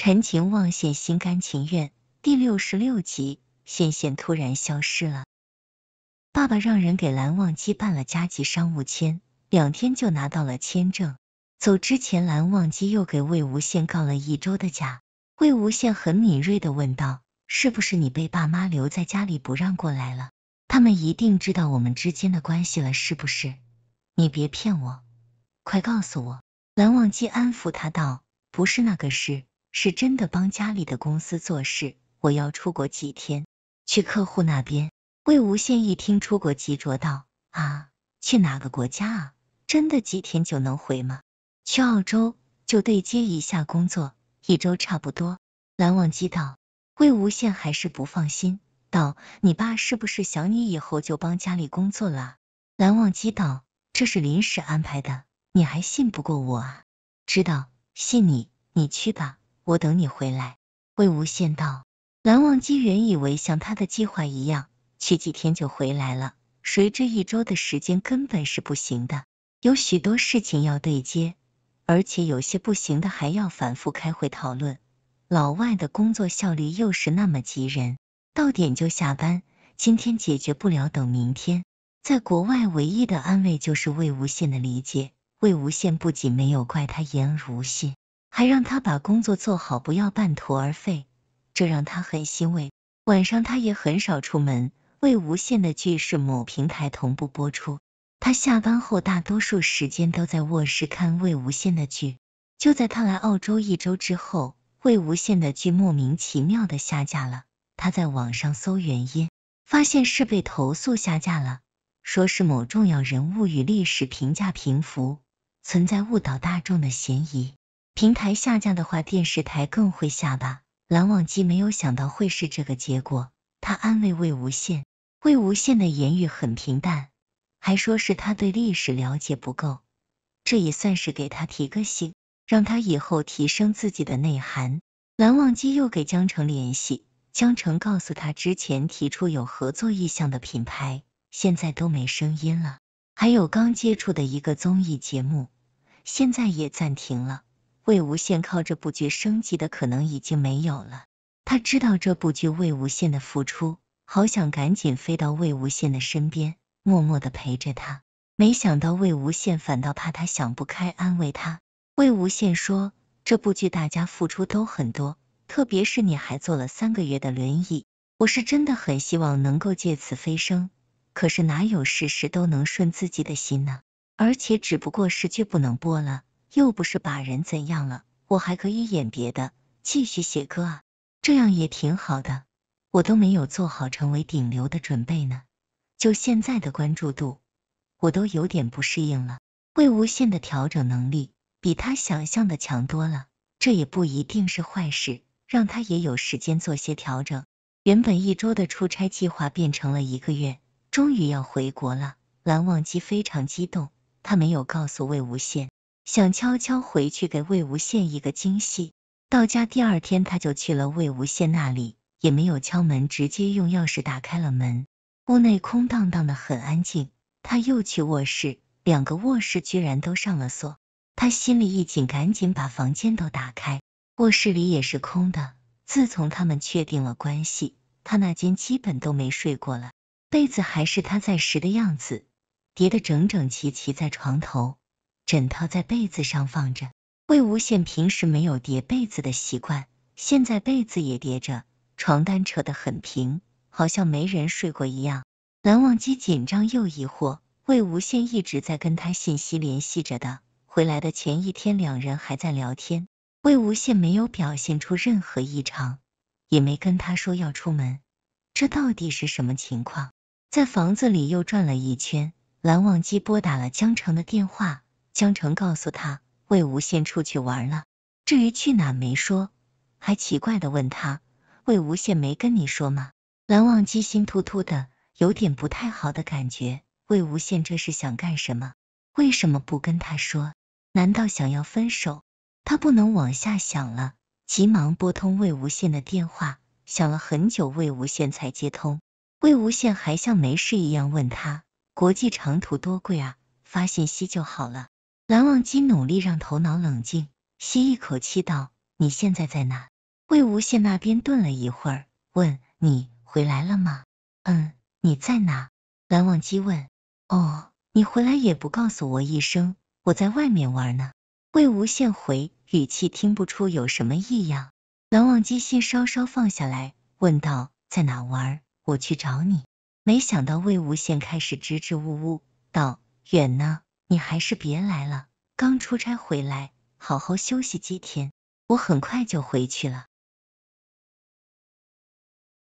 《陈情望线心甘情愿》第六十六集，羡羡突然消失了。爸爸让人给蓝忘机办了加急商务签，两天就拿到了签证。走之前，蓝忘机又给魏无羡告了一周的假。魏无羡很敏锐的问道：“是不是你被爸妈留在家里不让过来了？他们一定知道我们之间的关系了，是不是？你别骗我，快告诉我。”蓝忘机安抚他道：“不是那个事。”是真的帮家里的公司做事，我要出国几天，去客户那边。魏无羡一听出国急着道：“啊，去哪个国家啊？真的几天就能回吗？”去澳洲就对接一下工作，一周差不多。蓝忘机道。魏无羡还是不放心，道：“你爸是不是想你以后就帮家里工作了？”蓝忘机道：“这是临时安排的，你还信不过我啊？”知道，信你，你去吧。我等你回来，魏无羡道。蓝忘机原以为像他的计划一样，去几天就回来了，谁知一周的时间根本是不行的，有许多事情要对接，而且有些不行的还要反复开会讨论。老外的工作效率又是那么急人，到点就下班，今天解决不了，等明天。在国外唯一的安慰就是魏无羡的理解，魏无羡不仅没有怪他言而无信。还让他把工作做好，不要半途而废，这让他很欣慰。晚上他也很少出门，魏无羡的剧是某平台同步播出，他下班后大多数时间都在卧室看魏无羡的剧。就在他来澳洲一周之后，魏无羡的剧莫名其妙的下架了。他在网上搜原因，发现是被投诉下架了，说是某重要人物与历史评价平浮，存在误导大众的嫌疑。平台下架的话，电视台更会下吧？蓝忘机没有想到会是这个结果，他安慰魏无羡。魏无羡的言语很平淡，还说是他对历史了解不够，这也算是给他提个醒，让他以后提升自己的内涵。蓝忘机又给江澄联系，江澄告诉他之前提出有合作意向的品牌现在都没声音了，还有刚接触的一个综艺节目，现在也暂停了。魏无羡靠着部剧升级的可能已经没有了，他知道这部剧魏无羡的付出，好想赶紧飞到魏无羡的身边，默默的陪着他。没想到魏无羡反倒怕他想不开，安慰他。魏无羡说：“这部剧大家付出都很多，特别是你还坐了三个月的轮椅，我是真的很希望能够借此飞升，可是哪有事事都能顺自己的心呢？而且只不过是剧不能播了。”又不是把人怎样了，我还可以演别的，继续写歌啊，这样也挺好的。我都没有做好成为顶流的准备呢，就现在的关注度，我都有点不适应了。魏无羡的调整能力比他想象的强多了，这也不一定是坏事，让他也有时间做些调整。原本一周的出差计划变成了一个月，终于要回国了，蓝忘机非常激动，他没有告诉魏无羡。想悄悄回去给魏无羡一个惊喜。到家第二天，他就去了魏无羡那里，也没有敲门，直接用钥匙打开了门。屋内空荡荡的，很安静。他又去卧室，两个卧室居然都上了锁，他心里一紧，赶紧把房间都打开。卧室里也是空的。自从他们确定了关系，他那间基本都没睡过了。被子还是他在时的样子，叠得整整齐齐在床头。枕套在被子上放着，魏无羡平时没有叠被子的习惯，现在被子也叠着，床单扯得很平，好像没人睡过一样。蓝忘机紧张又疑惑，魏无羡一直在跟他信息联系着的，回来的前一天两人还在聊天，魏无羡没有表现出任何异常，也没跟他说要出门，这到底是什么情况？在房子里又转了一圈，蓝忘机拨打了江城的电话。江澄告诉他，魏无羡出去玩了，至于去哪没说，还奇怪的问他，魏无羡没跟你说吗？蓝忘机心突突的，有点不太好的感觉，魏无羡这是想干什么？为什么不跟他说？难道想要分手？他不能往下想了，急忙拨通魏无羡的电话，想了很久，魏无羡才接通，魏无羡还像没事一样问他，国际长途多贵啊，发信息就好了。蓝忘机努力让头脑冷静，吸一口气道：“你现在在哪？”魏无羡那边顿了一会儿，问：“你回来了吗？”“嗯，你在哪？”蓝忘机问。“哦，你回来也不告诉我一声，我在外面玩呢。”魏无羡回，语气听不出有什么异样。蓝忘机心稍稍放下来，问道：“在哪玩？我去找你。”没想到魏无羡开始支支吾吾道：“远呢。”你还是别来了，刚出差回来，好好休息几天。我很快就回去了。